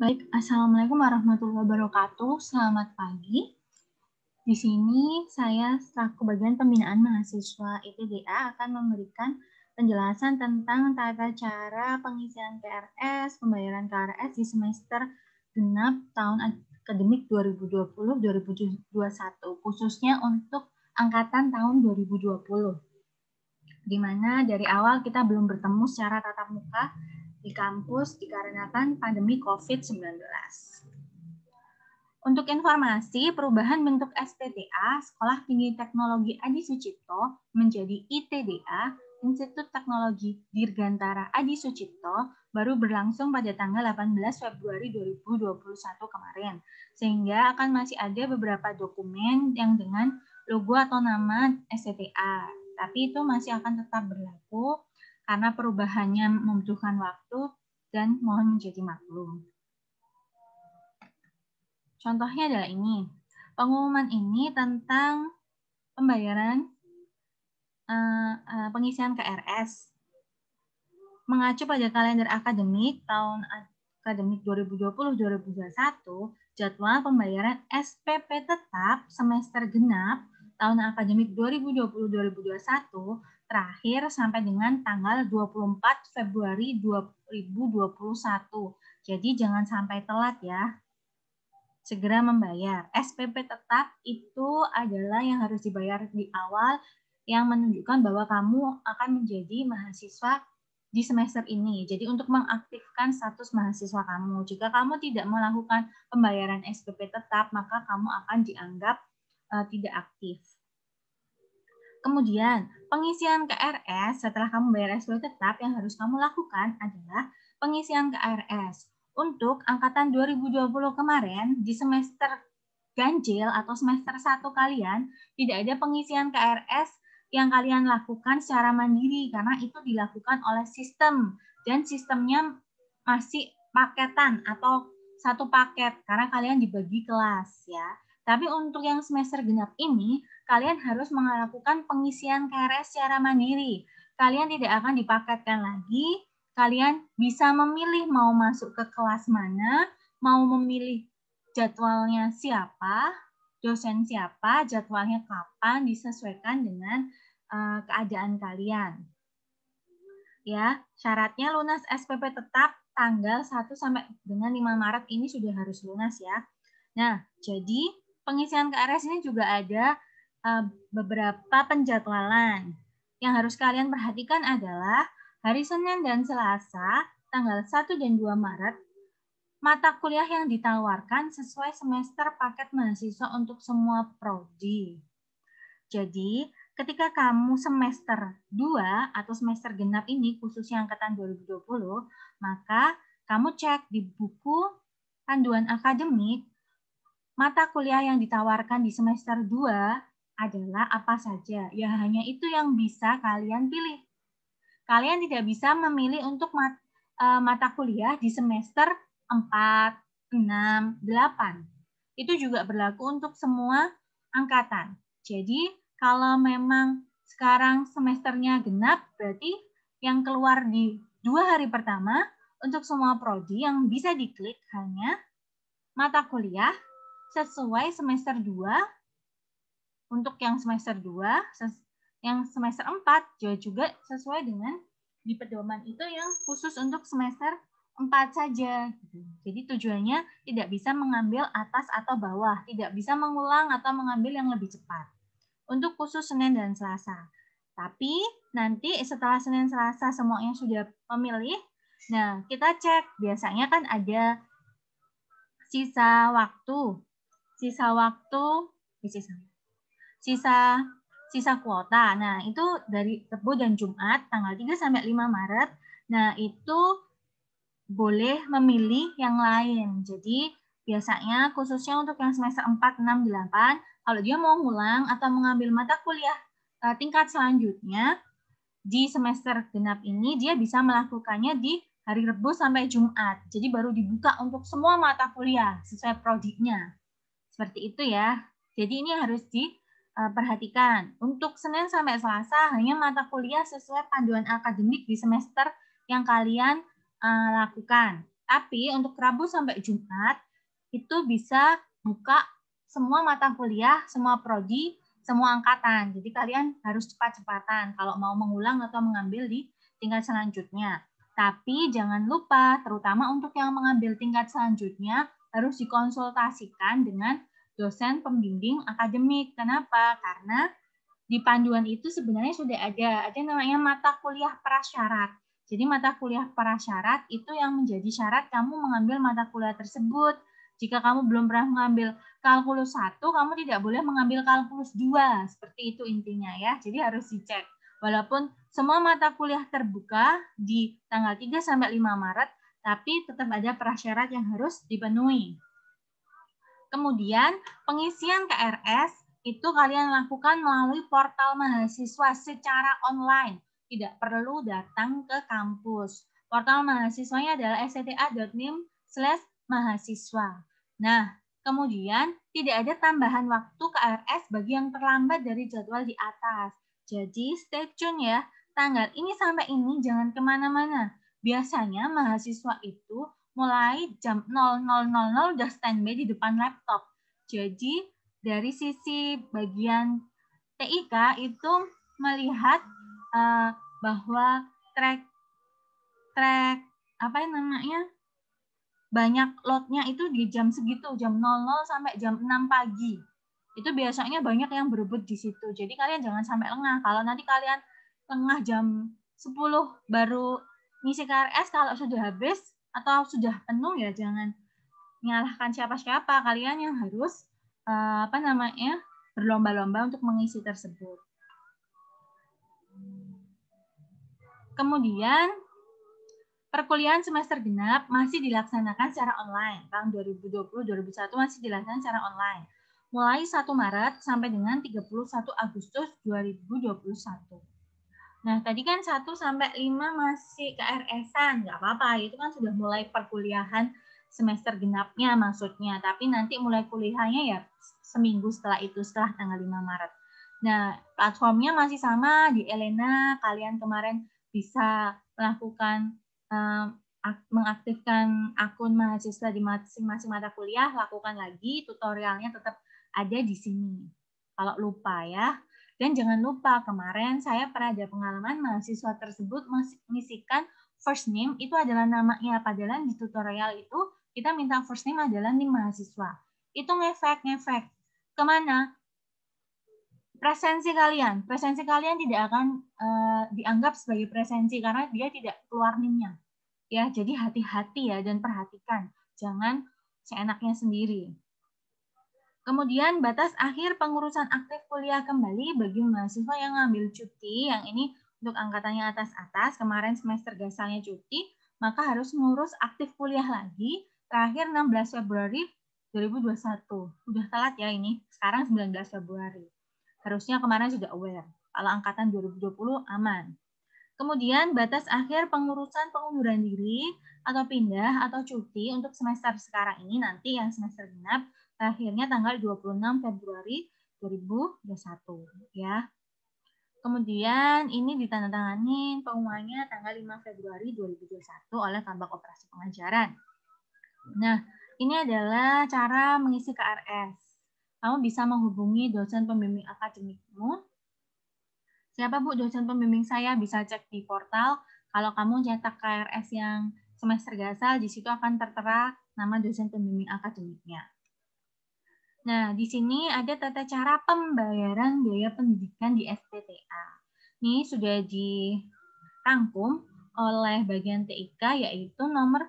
Baik, Assalamualaikum warahmatullahi wabarakatuh. Selamat pagi. Di sini saya selaku bagian pembinaan mahasiswa ITDA akan memberikan penjelasan tentang tata cara pengisian KRS, pembayaran KRS di semester genap tahun akademik 2020-2021, khususnya untuk angkatan tahun 2020. Di mana dari awal kita belum bertemu secara tatap muka, di kampus dikarenakan pandemi COVID-19. Untuk informasi, perubahan bentuk SPTA Sekolah Tinggi Teknologi Adi Sucipto menjadi ITDA Institut Teknologi Dirgantara Adi Sucipto baru berlangsung pada tanggal 18 Februari 2021 kemarin. Sehingga akan masih ada beberapa dokumen yang dengan logo atau nama SPTA. Tapi itu masih akan tetap berlaku karena perubahannya membutuhkan waktu dan mohon menjadi maklum. Contohnya adalah ini. Pengumuman ini tentang pembayaran eh, eh, pengisian KRS mengacu pada kalender akademik tahun akademik 2020-2021, jadwal pembayaran SPP tetap semester genap tahun akademik 2020-2021 terakhir sampai dengan tanggal 24 Februari 2021. Jadi jangan sampai telat ya. Segera membayar. SPP tetap itu adalah yang harus dibayar di awal yang menunjukkan bahwa kamu akan menjadi mahasiswa di semester ini. Jadi untuk mengaktifkan status mahasiswa kamu. Jika kamu tidak melakukan pembayaran SPP tetap, maka kamu akan dianggap eh, tidak aktif. Kemudian, pengisian KRS setelah kamu bayar SPP tetap yang harus kamu lakukan adalah pengisian KRS. Untuk angkatan 2020 kemarin di semester ganjil atau semester 1 kalian tidak ada pengisian KRS yang kalian lakukan secara mandiri karena itu dilakukan oleh sistem dan sistemnya masih paketan atau satu paket karena kalian dibagi kelas ya. Tapi untuk yang semester genap ini kalian harus melakukan pengisian KRS secara mandiri. Kalian tidak akan dipaketkan lagi, kalian bisa memilih mau masuk ke kelas mana, mau memilih jadwalnya siapa, dosen siapa, jadwalnya kapan, disesuaikan dengan uh, keadaan kalian. Ya, syaratnya lunas SPP tetap tanggal 1 sampai dengan 5 Maret ini sudah harus lunas ya. Nah, jadi pengisian KRS ini juga ada Eh, beberapa penjadwalan. Yang harus kalian perhatikan adalah hari Senin dan Selasa, tanggal 1 dan 2 Maret, mata kuliah yang ditawarkan sesuai semester paket mahasiswa untuk semua prodi. Jadi, ketika kamu semester 2 atau semester genap ini, khususnya angkatan 2020, maka kamu cek di buku panduan akademik mata kuliah yang ditawarkan di semester 2 adalah apa saja. Ya hanya itu yang bisa kalian pilih. Kalian tidak bisa memilih untuk mat, e, mata kuliah di semester 4, 6, 8. Itu juga berlaku untuk semua angkatan. Jadi kalau memang sekarang semesternya genap, berarti yang keluar di dua hari pertama untuk semua prodi yang bisa diklik hanya mata kuliah sesuai semester 2 untuk yang semester 2, yang semester 4 juga, juga sesuai dengan di pedoman itu yang khusus untuk semester 4 saja. Gitu. Jadi tujuannya tidak bisa mengambil atas atau bawah, tidak bisa mengulang atau mengambil yang lebih cepat. Untuk khusus Senin dan Selasa. Tapi nanti setelah Senin Selasa semuanya sudah memilih, nah kita cek biasanya kan ada sisa waktu. Sisa waktu, eh, sisa waktu sisa sisa kuota. Nah, itu dari Rebo dan Jumat tanggal 3 sampai 5 Maret. Nah, itu boleh memilih yang lain. Jadi, biasanya khususnya untuk yang semester 4, 6, 8, kalau dia mau ngulang atau mengambil mata kuliah e, tingkat selanjutnya di semester genap ini, dia bisa melakukannya di hari Rebu sampai Jumat. Jadi baru dibuka untuk semua mata kuliah sesuai prodi-nya. Seperti itu ya. Jadi ini harus di Eh, perhatikan, untuk Senin sampai Selasa hanya mata kuliah sesuai panduan akademik di semester yang kalian uh, lakukan. Tapi untuk Rabu sampai Jumat itu bisa buka semua mata kuliah, semua prodi, semua angkatan. Jadi kalian harus cepat-cepatan kalau mau mengulang atau mengambil di tingkat selanjutnya. Tapi jangan lupa, terutama untuk yang mengambil tingkat selanjutnya, harus dikonsultasikan dengan dosen pembimbing akademik. Kenapa? Karena di panduan itu sebenarnya sudah ada, ada namanya mata kuliah prasyarat. Jadi mata kuliah prasyarat itu yang menjadi syarat kamu mengambil mata kuliah tersebut. Jika kamu belum pernah mengambil kalkulus satu kamu tidak boleh mengambil kalkulus dua Seperti itu intinya ya. Jadi harus dicek. Walaupun semua mata kuliah terbuka di tanggal 3 sampai 5 Maret, tapi tetap ada prasyarat yang harus dipenuhi. Kemudian pengisian KRS itu kalian lakukan melalui portal mahasiswa secara online. Tidak perlu datang ke kampus. Portal mahasiswanya adalah scta.nim slash mahasiswa. Nah, kemudian tidak ada tambahan waktu KRS bagi yang terlambat dari jadwal di atas. Jadi stay tune ya, tanggal ini sampai ini jangan kemana-mana. Biasanya mahasiswa itu mulai jam 00.00 udah standby di depan laptop. Jadi dari sisi bagian TIK itu melihat uh, bahwa track track apa yang namanya banyak lotnya itu di jam segitu jam 00 sampai jam 6 pagi itu biasanya banyak yang berebut di situ jadi kalian jangan sampai lengah kalau nanti kalian lengah jam 10 baru ngisi KRS kalau sudah habis atau sudah penuh ya jangan menyalahkan siapa-siapa kalian yang harus uh, apa namanya berlomba-lomba untuk mengisi tersebut. Kemudian perkuliahan semester genap masih dilaksanakan secara online. Tahun 2020-2021 masih dilaksanakan secara online. Mulai 1 Maret sampai dengan 31 Agustus 2021. Nah, tadi kan 1 sampai 5 masih KRS-an, nggak apa-apa. Itu kan sudah mulai perkuliahan semester genapnya maksudnya. Tapi nanti mulai kuliahnya ya seminggu setelah itu, setelah tanggal 5 Maret. Nah, platformnya masih sama di Elena. Kalian kemarin bisa melakukan eh, mengaktifkan akun mahasiswa di masing-masing mata kuliah, lakukan lagi tutorialnya tetap ada di sini. Kalau lupa ya. Dan jangan lupa kemarin saya pernah ada pengalaman mahasiswa tersebut mengisikan first name itu adalah namanya. Padahal di tutorial itu kita minta first name adalah nih mahasiswa. Itu ngefek ngefek. Kemana? Presensi kalian, presensi kalian tidak akan uh, dianggap sebagai presensi karena dia tidak keluar nimnya Ya, jadi hati-hati ya dan perhatikan, jangan seenaknya sendiri. Kemudian batas akhir pengurusan aktif kuliah kembali bagi mahasiswa yang ngambil cuti, yang ini untuk angkatannya atas-atas, kemarin semester gasalnya cuti, maka harus mengurus aktif kuliah lagi, terakhir 16 Februari 2021. Udah telat ya ini, sekarang 19 Februari. Harusnya kemarin sudah aware, kalau angkatan 2020 aman. Kemudian batas akhir pengurusan pengunduran diri atau pindah atau cuti untuk semester sekarang ini nanti yang semester genap akhirnya tanggal 26 Februari 2021 ya. Kemudian ini ditandatangani pengumumannya tanggal 5 Februari 2021 oleh Kabak Operasi Pengajaran. Nah, ini adalah cara mengisi KRS. Kamu bisa menghubungi dosen pembimbing akademikmu. Siapa Bu dosen pembimbing saya bisa cek di portal. Kalau kamu cetak KRS yang semester gasal, di situ akan tertera nama dosen pembimbing akademiknya. Nah, di sini ada tata cara pembayaran biaya pendidikan di SPTA. Ini sudah dirangkum oleh bagian TIK yaitu nomor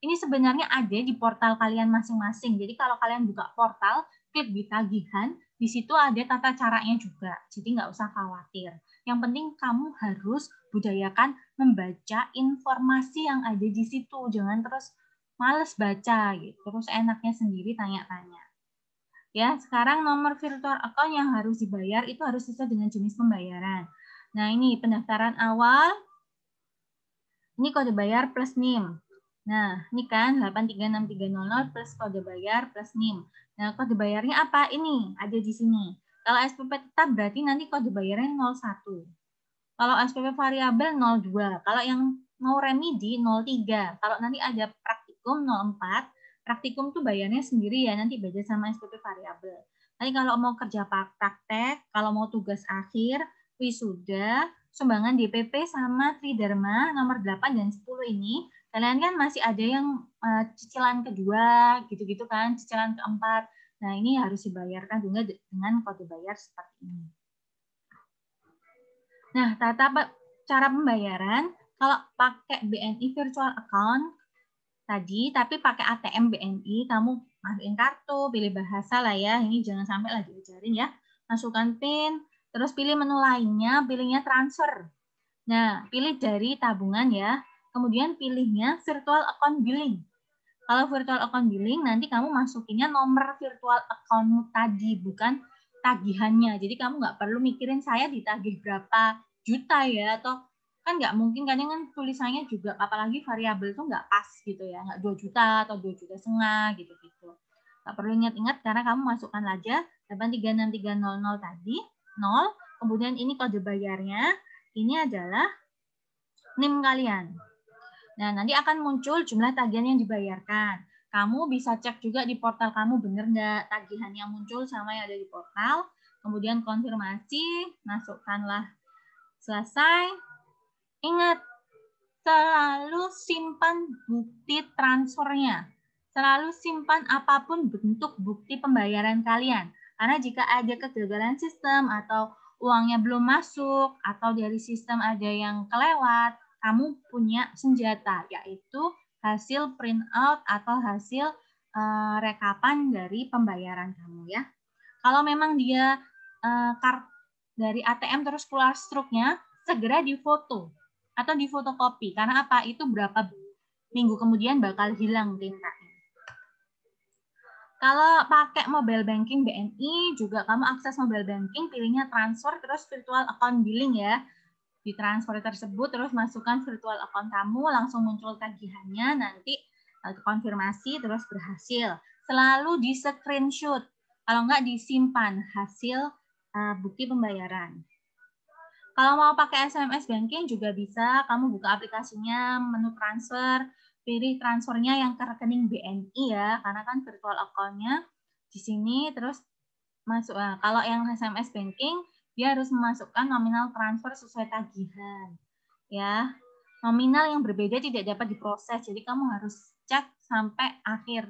ini sebenarnya ada di portal kalian masing-masing. Jadi kalau kalian buka portal, klik di tagihan, di situ ada tata caranya juga. Jadi nggak usah khawatir. Yang penting kamu harus budayakan membaca informasi yang ada di situ. Jangan terus males baca gitu. Terus enaknya sendiri tanya-tanya. Ya, sekarang nomor virtual account yang harus dibayar itu harus sesuai dengan jenis pembayaran. Nah, ini pendaftaran awal. Ini kode bayar plus NIM. Nah, ini kan 836300 plus kode bayar plus NIM. Nah, kode bayarnya apa? Ini ada di sini. Kalau SPP tetap berarti nanti kode bayarnya 01. Kalau SPP variabel 02. Kalau yang mau remedi 03. Kalau nanti ada praktikum 04 praktikum tuh bayarnya sendiri ya nanti beda sama SPP variabel. Tapi kalau mau kerja praktek, kalau mau tugas akhir, wisuda, sumbangan DPP sama Tridharma nomor 8 dan 10 ini, kalian kan masih ada yang eh, cicilan kedua, gitu-gitu kan, cicilan keempat. Nah, ini harus dibayarkan juga dengan kode bayar seperti ini. Nah, tata cara pembayaran, kalau pakai BNI Virtual Account, tadi, tapi pakai ATM BNI, kamu masukin kartu, pilih bahasa lah ya, ini jangan sampai lagi ajarin ya. Masukkan PIN, terus pilih menu lainnya, pilihnya transfer. Nah, pilih dari tabungan ya, kemudian pilihnya virtual account billing. Kalau virtual account billing, nanti kamu masukinnya nomor virtual account tadi, bukan tagihannya. Jadi kamu nggak perlu mikirin saya ditagih berapa juta ya, atau kan nggak mungkin kan kan tulisannya juga apalagi variabel tuh nggak pas gitu ya nggak dua juta atau dua juta setengah gitu gitu nggak perlu ingat-ingat karena kamu masukkan aja 836300 tadi 0 kemudian ini kode bayarnya ini adalah NIM kalian nah nanti akan muncul jumlah tagihan yang dibayarkan kamu bisa cek juga di portal kamu bener nggak tagihan yang muncul sama yang ada di portal kemudian konfirmasi masukkanlah selesai Ingat, selalu simpan bukti transfernya. Selalu simpan apapun bentuk bukti pembayaran kalian. Karena jika ada kegagalan sistem atau uangnya belum masuk atau dari sistem ada yang kelewat, kamu punya senjata yaitu hasil printout atau hasil uh, rekapan dari pembayaran kamu ya. Kalau memang dia uh, kart dari ATM terus keluar struknya, segera difoto atau di fotokopi Karena apa? Itu berapa minggu kemudian bakal hilang tintanya. Kalau pakai mobile banking BNI, juga kamu akses mobile banking, pilihnya transfer, terus virtual account billing ya. Di transfer tersebut, terus masukkan virtual account kamu, langsung muncul tagihannya, nanti eh, konfirmasi, terus berhasil. Selalu di screenshot, kalau nggak disimpan hasil eh, bukti pembayaran. Kalau mau pakai SMS banking juga bisa, kamu buka aplikasinya, menu transfer, pilih transfernya yang ke rekening BNI ya, karena kan virtual account-nya di sini terus masuk. Nah, kalau yang SMS banking dia harus memasukkan nominal transfer sesuai tagihan. Ya. Nominal yang berbeda tidak dapat diproses. Jadi kamu harus cek sampai akhir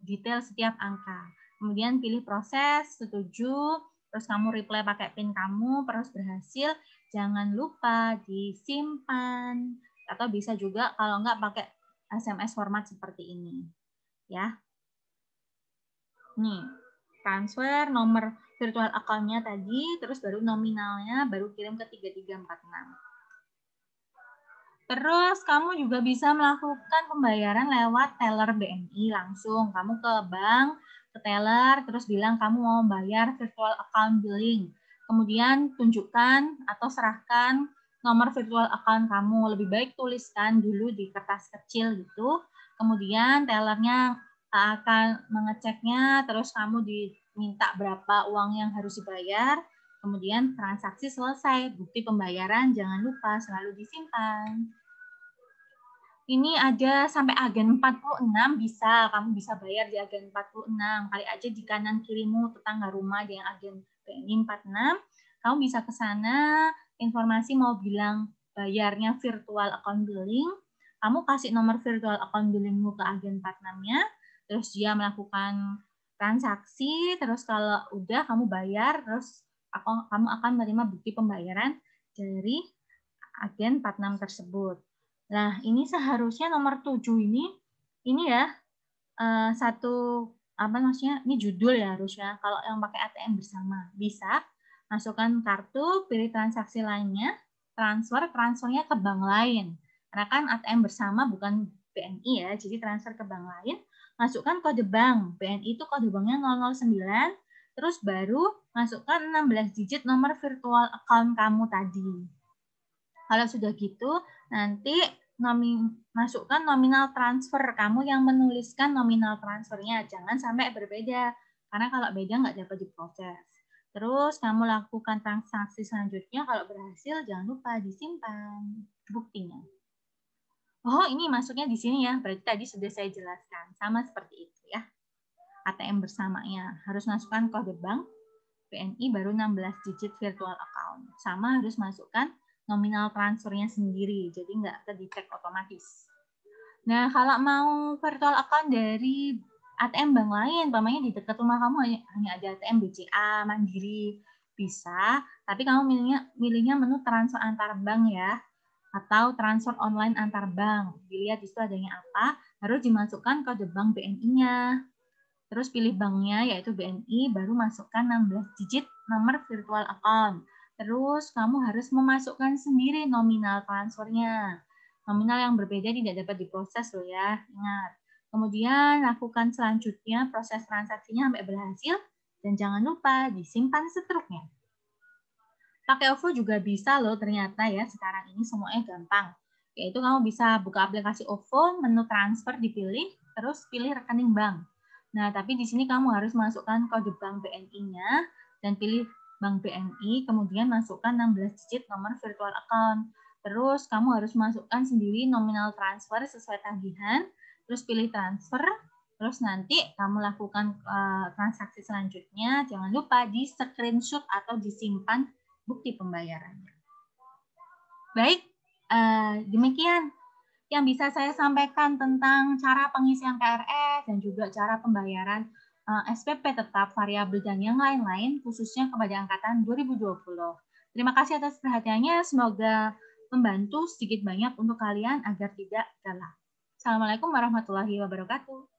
detail setiap angka. Kemudian pilih proses, setuju, terus kamu reply pakai pin kamu, terus berhasil, jangan lupa disimpan. Atau bisa juga kalau nggak pakai SMS format seperti ini. Ya. Nih, transfer nomor virtual account-nya tadi, terus baru nominalnya, baru kirim ke 3346. Terus kamu juga bisa melakukan pembayaran lewat teller BNI langsung. Kamu ke bank, ke teller, terus bilang kamu mau bayar virtual account billing. Kemudian tunjukkan atau serahkan nomor virtual account kamu. Lebih baik tuliskan dulu di kertas kecil gitu. Kemudian tellernya eh, akan mengeceknya, terus kamu diminta berapa uang yang harus dibayar. Kemudian transaksi selesai, bukti pembayaran jangan lupa selalu disimpan ini ada sampai agen 46 bisa kamu bisa bayar di agen 46 kali aja di kanan kirimu tetangga rumah ada yang agen BNI 46 kamu bisa ke sana informasi mau bilang bayarnya virtual account billing kamu kasih nomor virtual account billingmu ke agen 46-nya terus dia melakukan transaksi terus kalau udah kamu bayar terus kamu akan menerima bukti pembayaran dari agen 46 tersebut Nah, ini seharusnya nomor 7 ini, ini ya, eh, satu, apa maksudnya, ini judul ya harusnya, kalau yang pakai ATM bersama. Bisa, masukkan kartu, pilih transaksi lainnya, transfer, transfernya ke bank lain. Karena kan ATM bersama bukan BNI ya, jadi transfer ke bank lain, masukkan kode bank. BNI itu kode banknya 009, terus baru masukkan 16 digit nomor virtual account kamu tadi. Kalau sudah gitu, nanti nomin masukkan nominal transfer kamu yang menuliskan nominal transfernya jangan sampai berbeda karena kalau beda nggak dapat diproses terus kamu lakukan transaksi selanjutnya kalau berhasil jangan lupa disimpan buktinya oh ini masuknya di sini ya berarti tadi sudah saya jelaskan sama seperti itu ya ATM bersamanya harus masukkan kode bank BNI baru 16 digit virtual account sama harus masukkan nominal transfernya sendiri, jadi nggak terdetek otomatis. Nah, kalau mau virtual account dari ATM bank lain, umpamanya di dekat rumah kamu hanya, hanya ada ATM BCA, Mandiri, bisa, tapi kamu milihnya, milihnya menu transfer antar bank ya, atau transfer online antar bank. Dilihat di situ adanya apa, harus dimasukkan kode bank BNI-nya. Terus pilih banknya, yaitu BNI, baru masukkan 16 digit nomor virtual account. Terus kamu harus memasukkan sendiri nominal transfernya. Nominal yang berbeda tidak dapat diproses loh ya, ingat. Kemudian lakukan selanjutnya proses transaksinya sampai berhasil dan jangan lupa disimpan setruknya. Pakai OVO juga bisa loh ternyata ya sekarang ini semuanya gampang. Yaitu kamu bisa buka aplikasi OVO, menu transfer dipilih, terus pilih rekening bank. Nah, tapi di sini kamu harus masukkan kode bank BNI-nya dan pilih Bank BNI, kemudian masukkan 16 digit nomor virtual account. Terus kamu harus masukkan sendiri nominal transfer sesuai tagihan, terus pilih transfer, terus nanti kamu lakukan eh, transaksi selanjutnya. Jangan lupa di screenshot atau disimpan bukti pembayarannya. Baik, eh, demikian yang bisa saya sampaikan tentang cara pengisian KRS dan juga cara pembayaran Eh, SPP tetap, variabel dan yang lain-lain khususnya kepada angkatan 2020. Terima kasih atas perhatiannya, semoga membantu sedikit banyak untuk kalian agar tidak kalah. Assalamualaikum warahmatullahi wabarakatuh.